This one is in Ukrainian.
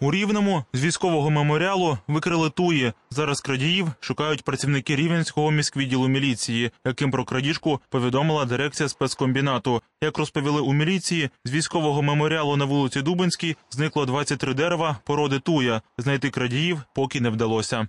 У Рівному з військового меморіалу викрили туї. Зараз крадіїв шукають працівники рівненського міськвідділу міліції, яким про крадіжку повідомила дирекція спецкомбінату. Як розповіли у міліції, з військового меморіалу на вулиці Дубинській зникло 23 дерева породи туя. Знайти крадіїв поки не вдалося.